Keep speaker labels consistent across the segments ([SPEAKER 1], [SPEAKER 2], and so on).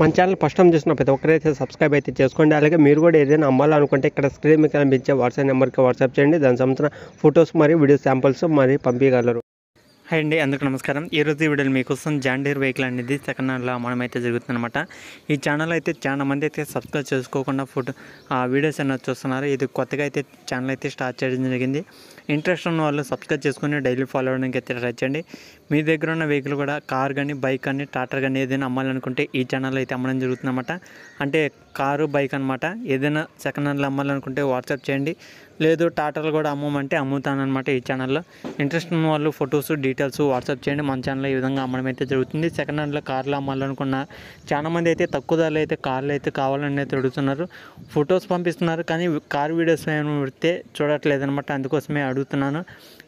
[SPEAKER 1] మన channel first time చూసిన ప్రతి ఒక్కరైతే సబ్స్క్రైబ్ అయితే చేసుకోండి అలాగే మీరు కూడా ఏదైనా అమ్మాలనుకుంటే ఇక్కడ స్క్రీన్ మీకు కనిపించే వాట్సాప్ నెంబర్కి వాట్సాప్ చేయండి దాని సంబంధించిన ఫొటోస్ మరియు వీడియో శాంపుల్స్ మరి పంపించగలరు హాయ్ అండి అందుకు నమస్కారం ఈరోజు ఈ వీడియోలో మీకోసం జాండీర్ వెహికల్ అనేది సెకండ్ హ్యాండ్లో మనమైతే జరుగుతుందన్నమాట ఈ ఛానల్ అయితే చాలా మంది అయితే సబ్స్క్రైబ్ చేసుకోకుండా ఫోటో ఆ వీడియోస్ అన్నది చూస్తున్నారు ఇది కొత్తగా అయితే ఛానల్ అయితే స్టార్ట్ చేయడం జరిగింది ఇంట్రెస్ట్ ఉన్న వాళ్ళు సబ్స్క్రైబ్ చేసుకుని డైలీ ఫాలో అవడానికి అయితే ట్రై చేయండి మీ దగ్గర ఉన్న వెహికల్ కూడా కార్ కానీ బైక్ కానీ ట్రాక్టర్ కానీ ఏదైనా అమ్మాలనుకుంటే ఈ ఛానల్లో అయితే అమ్మడం అనమాట అంటే కారు బైక్ అనమాట ఏదైనా సెకండ్ హ్యాండ్లో అమ్మాలనుకుంటే వాట్సాప్ చేయండి లేదు టాటర్లు కూడా అమ్మమంటే అమ్ముతానమాట ఈ ఛానల్లో ఇంట్రెస్ట్ ఉన్న వాళ్ళు ఫొటోస్ డీటెయిల్స్ వాట్సాప్ చేయండి మన ఛానల్లో ఈ విధంగా అమ్మడం అయితే జరుగుతుంది సెకండ్ హ్యాండ్లో కార్లు అమ్మాలనుకున్న మంది అయితే తక్కువ ధరలు అయితే కార్లు అయితే కావాలని అయితే అడుగుతున్నారు ఫొటోస్ పంపిస్తున్నారు కానీ కార్ వీడియోస్ ఏమైనా పెడితే అనమాట అందుకోసమే అడుగుతున్నాను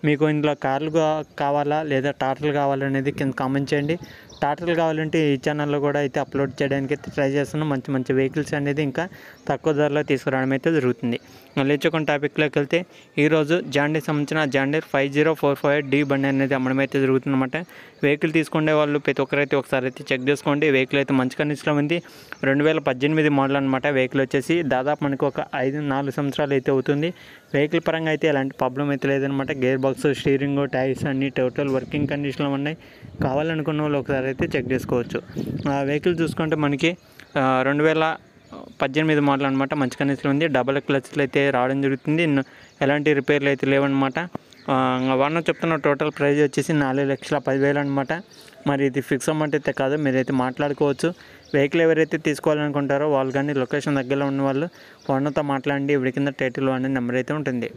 [SPEAKER 1] మీకు ఇందులో కార్లు కావాలా లేదా టాటర్లు ట్రాక్టర్లు కావాలనేది కింద కామెంట్ చేయండి ట్రాక్టర్లు కావాలంటే ఈ ఛానల్లో కూడా అయితే అప్లోడ్ చేయడానికి ట్రై చేస్తున్నాం మంచి మంచి వెహికల్స్ అనేది ఇంకా తక్కువ ధరలో తీసుకురావడం అయితే జరుగుతుంది లేచుకున్న టాపిక్లోకి వెళ్తే ఈరోజు జాండీ సంబంధించిన John Deere five zero four five D బండి అనేది అమ్మడం అయితే జరుగుతుందన్నమాట వెహికల్ తీసుకునే వాళ్ళు ప్రతి ఒక్కరైతే ఒకసారి అయితే చెక్ చేసుకోండి వెహికల్ అయితే మంచి కండిషన్లో ఉంది రెండు వేల పద్దెనిమిది మోడల్ అనమాట వెహికల్ వచ్చేసి దాదాపు మనకు ఒక ఐదు నాలుగు సంవత్సరాలు అయితే అవుతుంది వెహికల్ పరంగా అయితే ఎలాంటి ప్రాబ్లం అయితే లేదనమాట గేర్ బాక్స్ స్టీరింగ్ టైర్స్ అన్ని టోటల్ వర్కింగ్ కండిషన్ వెహికల్ ఉన్నాయి కావాలనుకున్న వాళ్ళు ఒకసారి అయితే చెక్ చేసుకోవచ్చు ఆ వెహికల్ చూసుకుంటే మనకి రెండు వేల పద్దెనిమిది మోడల్ అనమాట మంచి కండిషన్ ఉంది డబల్ క్లచ్లు అయితే రావడం జరుగుతుంది ఎలాంటి రిపేర్లు అయితే లేవన్నమాట వన్ చెప్తున్న టోటల్ ప్రైజ్ వచ్చేసి నాలుగు లక్షల పదివేలు అనమాట మరి ఇది ఫిక్స్ అమౌంట్ అయితే కాదు మీరైతే మాట్లాడుకోవచ్చు వెహికల్ ఎవరైతే తీసుకోవాలనుకుంటారో వాళ్ళు కానీ లొకేషన్ దగ్గరలో ఉన్న వాళ్ళు వాణ్ణతో మాట్లాడి ఇవి కింద టైటిల్ అనే నెంబర్ అయితే ఉంటుంది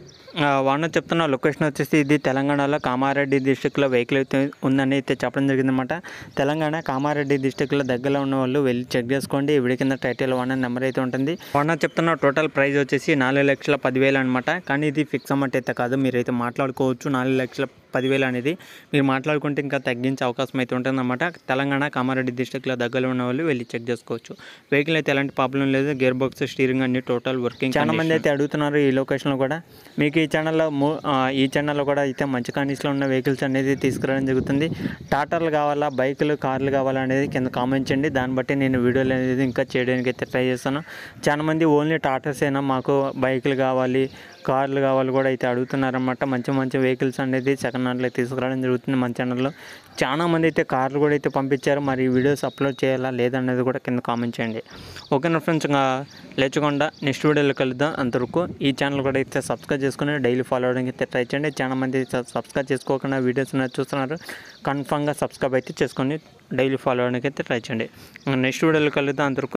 [SPEAKER 1] వాణ్ణ చెప్తున్న లొకేషన్ వచ్చేసి ఇది తెలంగాణలో కామారెడ్డి డిస్టిక్లో వెహికల్ అయితే ఉందని అయితే చెప్పడం జరిగిందన్నమాట తెలంగాణ కామారెడ్డి డిస్టిక్లో దగ్గరలో ఉన్న వాళ్ళు వెళ్ళి చెక్ చేసుకోండి ఇవి కింద టైటిల్ అనే నెంబర్ అయితే ఉంటుంది వాణ్ణ చెప్తున్న టోటల్ ప్రైస్ వచ్చేసి నాలుగు లక్షల పదివేలు అనమాట కానీ అనేది ఫిక్స్ అమౌంట్ అయితే కాదు మీరైతే మాట్లాడుకోవచ్చు నాలుగు లక్షల పదివేలు అనేది మీరు మాట్లాడుకుంటే ఇంకా తగ్గించే అవకాశం అయితే ఉంటుందన్నమాట తెలంగాణ కామారెడ్డి డిస్టిక్లో దగ్గరలో ఉన్న వాళ్ళు వెళ్ళి చెక్ చేసుకోవచ్చు వెహికల్ అయితే ఎలాంటి ప్రాబ్లం లేదు గేర్ బాక్స్ స్టీరింగ్ అన్ని టోటల్ వర్కింగ్ చాలా మంది అయితే అడుగుతున్నారు ఈ లొకేషన్లో కూడా మీకు ఈ ఛానల్లో ఈ ఛానల్లో కూడా అయితే మంచి కండిషన్లో ఉన్న వెహికల్స్ అనేది తీసుకురావడం జరుగుతుంది టాటర్లు కావాలా బైకులు కార్లు కావాలా అనేది కింద కామెంట్ చేయండి దాన్ని బట్టి నేను వీడియోలు అనేది ఇంకా చేయడానికి అయితే ట్రై చేస్తాను చాలా మంది ఓన్లీ టాటర్స్ అయినా మాకు బైకులు కావాలి కార్లు కావాలి కూడా అయితే అడుగుతున్నారన్నమాట మంచి మంచి వెహికల్స్ అనేది సెకండ్ అన్నట్లయితే తీసుకురావడం జరుగుతుంది మన ఛానల్లో చాలామంది అయితే కార్లు కూడా అయితే పంపించారు మరి వీడియోస్ అప్లోడ్ చేయాలా లేదనేది కూడా కింద కామెంట్ చేయండి ఓకేనా ఫ్రెండ్స్ ఇంకా లేచకుండా నెక్స్ట్ వీడియోలో కలుద్దాం అంతవరకు ఈ ఛానల్ కూడా అయితే సబ్స్క్రైబ్ చేసుకుని డైలీ ఫాలో అవడానికి అయితే ట్రై చేయండి చాలామంది సబ్స్క్రైబ్ చేసుకోకుండా వీడియోస్ చూస్తున్నారు కన్ఫామ్గా సబ్స్క్రైబ్ అయితే చేసుకొని డైలీ ఫాలో అవడానికి అయితే ట్రై చేయండి నెక్స్ట్ వీడియోలో కలుద్దాం అంతవరకు